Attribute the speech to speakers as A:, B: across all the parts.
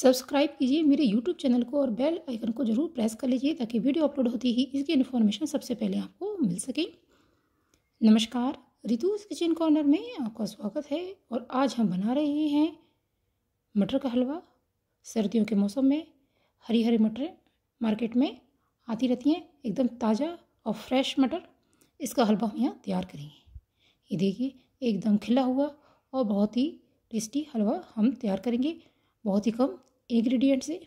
A: subscribe कीजिए मेरे YouTube channel को और बेल आइकन को ज़रूर प्रेस कर लीजिए ताकि वीडियो अपलोड होती ही इसकी इन्फॉर्मेशन सबसे पहले आपको मिल सके नमस्कार रितुज किचन कॉर्नर में आपका स्वागत है और आज हम बना रहे हैं मटर का हलवा सर्दियों के मौसम में हरी हरी मटर मार्केट में आती रहती हैं एकदम ताज़ा और फ्रेश मटर इसका हलवा हम यहाँ तैयार करेंगे ये देखिए एकदम खिला हुआ और बहुत ही टेस्टी हलवा हम तैयार करेंगे बहुत ही कम इंग्रेडिएंट से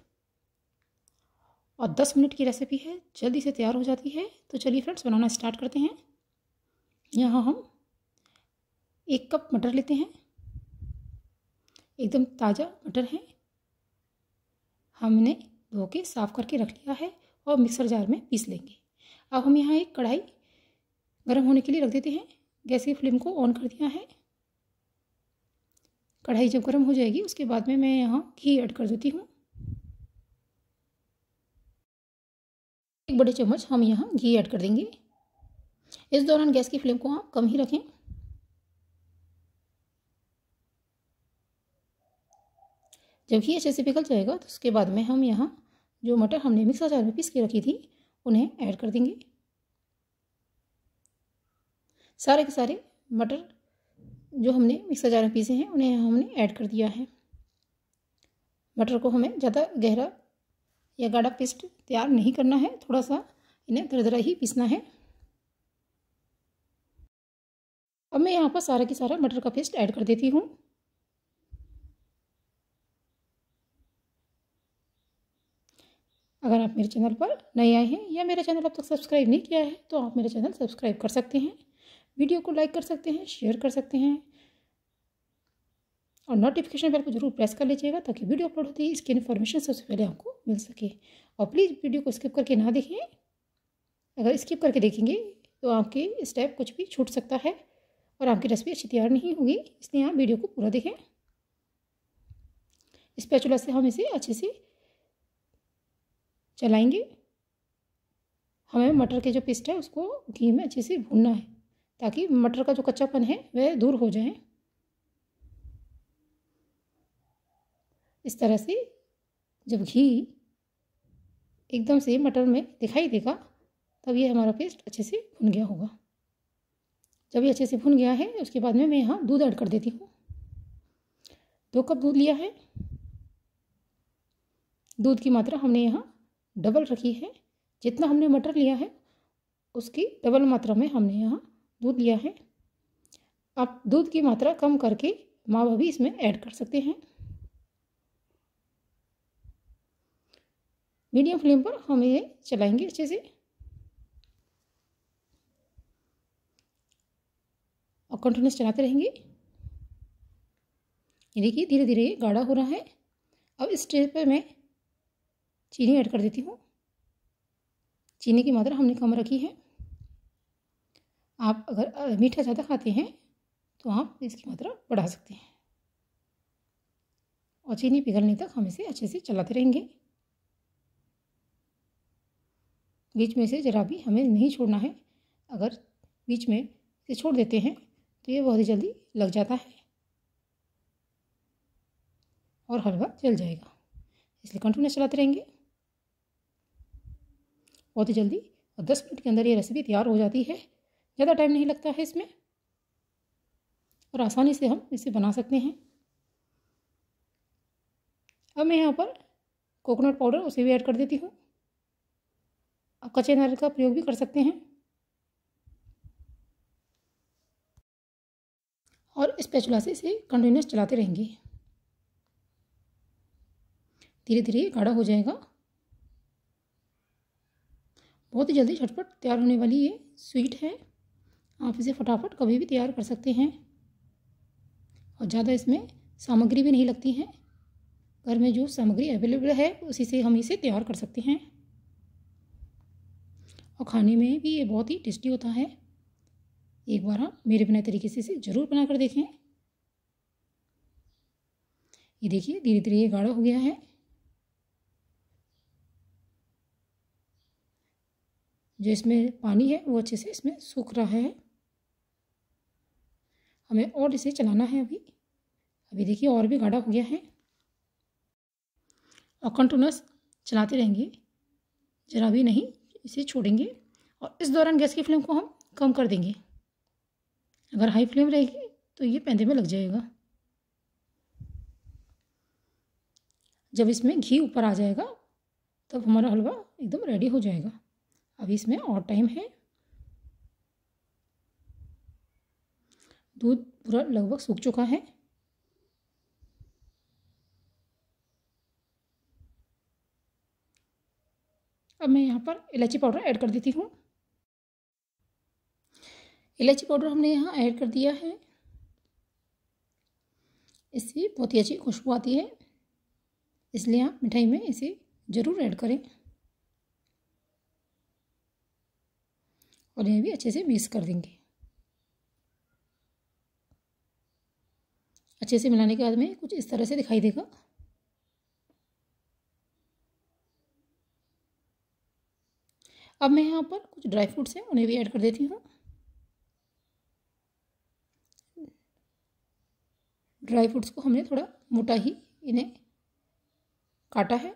A: और दस मिनट की रेसिपी है जल्दी से तैयार हो जाती है तो चलिए फ्रेंड्स बनाना स्टार्ट करते हैं यहाँ हम एक कप मटर लेते हैं एकदम ताज़ा मटर है हमने धो के साफ़ करके रख लिया है और मिक्सर जार में पीस लेंगे अब हम यहाँ एक कढ़ाई गर्म होने के लिए रख देते हैं गैस की फ्लेम को ऑन कर दिया है कढ़ाई जब गर्म हो जाएगी उसके बाद में मैं यहाँ घी ऐड कर देती हूँ एक बड़े चम्मच हम यहाँ घी ऐड कर देंगे इस दौरान गैस की फ्लेम को आप कम ही रखें जब घी अच्छे से पिघल जाएगा तो उसके बाद में हम यहाँ जो मटर हमने मिक्सर जार में पीस के रखी थी उन्हें ऐड कर देंगे सारे के सारे मटर जो हमने मिक्सर जार में पीसे हैं उन्हें हमने ऐड कर दिया है मटर को हमें ज़्यादा गहरा या गाढ़ा पेस्ट तैयार नहीं करना है थोड़ा सा इन्हें दरदरा ही पीसना है अब मैं यहाँ पर सारा की सारा मटर का पेस्ट ऐड कर देती हूँ अगर आप मेरे चैनल पर नए आए हैं या मेरा चैनल अब तक सब्सक्राइब नहीं किया है तो आप मेरा चैनल सब्सक्राइब कर सकते हैं वीडियो को लाइक कर सकते हैं शेयर कर सकते हैं और नोटिफिकेशन बेल को जरूर प्रेस कर लीजिएगा ताकि वीडियो अपलोड होती है इसकी इन्फॉर्मेशन सबसे पहले आपको मिल सके और प्लीज़ वीडियो को स्किप करके ना देखें अगर स्किप करके देखेंगे तो आपके स्टेप कुछ भी छूट सकता है और आपकी रेसिपी अच्छी तैयार नहीं होगी इसलिए आप वीडियो को पूरा देखें इस पैचुला से हम इसे अच्छे से चलाएंगे हमें मटर के जो पेस्ट है उसको घी में अच्छे से भूनना है ताकि मटर का जो कच्चापन है वह दूर हो जाए इस तरह से जब घी एकदम से मटर में दिखाई देगा तब ये हमारा पेस्ट अच्छे से भुन गया होगा जब ये अच्छे से भुन गया है उसके बाद में मैं यहाँ दूध ऐड कर देती हूँ दो कप दूध लिया है दूध की मात्रा हमने यहाँ डबल रखी है जितना हमने मटर लिया है उसकी डबल मात्रा में हमने यहाँ दूध लिया है आप दूध की मात्रा कम करके मावा भी इसमें ऐड कर सकते हैं मीडियम फ्लेम पर हम ये चलाएंगे अच्छे से और कंटिन्यूस चलाते रहेंगे ये देखिए धीरे धीरे गाढ़ा हो रहा है अब इस स्टेज पर मैं चीनी ऐड कर देती हूँ चीनी की मात्रा हमने कम रखी है आप अगर मीठा ज़्यादा खाते हैं तो आप इसकी मात्रा बढ़ा सकते हैं और चीनी पिघलने तक हम इसे अच्छे से चलाते रहेंगे बीच में से ज़रा भी हमें नहीं छोड़ना है अगर बीच में से छोड़ देते हैं तो ये बहुत ही जल्दी लग जाता है और हलवा जल जाएगा इसलिए कंटिन्यूस चलाते रहेंगे बहुत ही जल्दी और दस मिनट के अंदर ये रेसिपी तैयार हो जाती है ज़्यादा टाइम नहीं लगता है इसमें और आसानी से हम इसे बना सकते हैं अब मैं यहाँ पर कोकोनट पाउडर उसे भी ऐड कर देती हूँ आप कच्चे नारियल का प्रयोग भी कर सकते हैं और इस पैचुला से इसे कंटिन्यूस चलाते रहेंगे धीरे धीरे गाढ़ा हो जाएगा बहुत ही जल्दी झटपट तैयार होने वाली ये स्वीट है आप इसे फटाफट कभी भी तैयार कर सकते हैं और ज़्यादा इसमें सामग्री भी नहीं लगती है घर में जो सामग्री अवेलेबल है उसी से हम इसे तैयार कर सकते हैं और खाने में भी ये बहुत ही टेस्टी होता है एक बार आप मेरे बनाए तरीके से इसे ज़रूर बना कर देखें ये देखिए धीरे धीरे ये गाढ़ा हो गया है जो इसमें पानी है वो अच्छे से इसमें सूख रहा है हमें और इसे चलाना है अभी अभी देखिए और भी गाढ़ा हो गया है और कंटिन्यूस चलाते रहेंगे ज़रा भी नहीं इसे छोड़ेंगे और इस दौरान गैस की फ्लेम को हम कम कर देंगे अगर हाई फ्लेम रहेगी तो ये पैदे में लग जाएगा जब इसमें घी ऊपर आ जाएगा तब हमारा हलवा एकदम रेडी हो जाएगा अभी इसमें और टाइम है दूध पूरा लगभग सूख चुका है अब मैं यहाँ पर इलायची पाउडर ऐड कर देती हूँ इलायची पाउडर हमने यहाँ ऐड कर दिया है इससे बहुत ही अच्छी खुशबू आती है इसलिए आप मिठाई में इसे ज़रूर ऐड करें और ये भी अच्छे से मिक्स कर देंगे अच्छे से मिलाने के बाद में कुछ इस तरह से दिखाई देगा अब मैं यहाँ पर कुछ ड्राई फ्रूट्स हैं उन्हें भी ऐड कर देती हूँ ड्राई फ्रूट्स को हमने थोड़ा मोटा ही इन्हें काटा है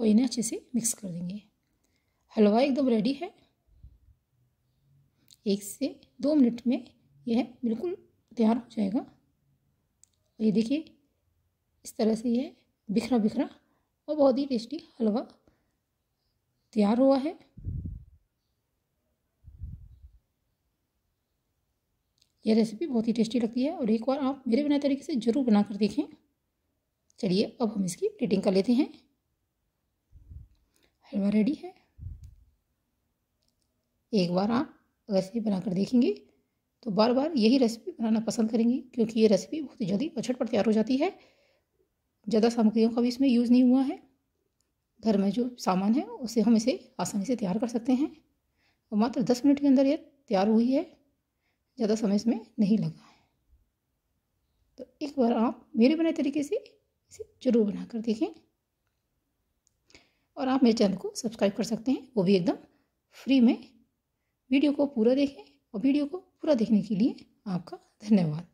A: और इन्हें अच्छे से मिक्स कर देंगे हलवा एकदम रेडी है एक से दो मिनट में यह बिल्कुल तैयार हो जाएगा ये देखिए इस तरह से यह बिखरा बिखरा और बहुत ही टेस्टी हलवा तैयार हुआ है यह रेसिपी बहुत ही टेस्टी लगती है और एक बार आप मेरे बनाए तरीके से ज़रूर बना कर देखें चलिए अब हम इसकी प्लेटिंग कर लेते हैं हलवा रेडी है एक बार आप वैसे ही बना कर देखेंगे तो बार बार यही रेसिपी बनाना पसंद करेंगे क्योंकि ये रेसिपी बहुत ही जल्दी और झटपट तैयार हो जाती है ज़्यादा सामग्रियों का भी इसमें यूज़ नहीं हुआ है घर में जो सामान है उसे हम इसे आसानी से तैयार कर सकते हैं और मात्र दस मिनट के अंदर ये तैयार हुई है ज़्यादा समय इसमें नहीं लगा है तो एक बार आप मेरे बनाए तरीके से इसे ज़रूर बना कर देखें और आप मेरे चैनल को सब्सक्राइब कर सकते हैं वो भी एकदम फ्री में वीडियो को पूरा देखें और वीडियो को पूरा देखने के लिए आपका धन्यवाद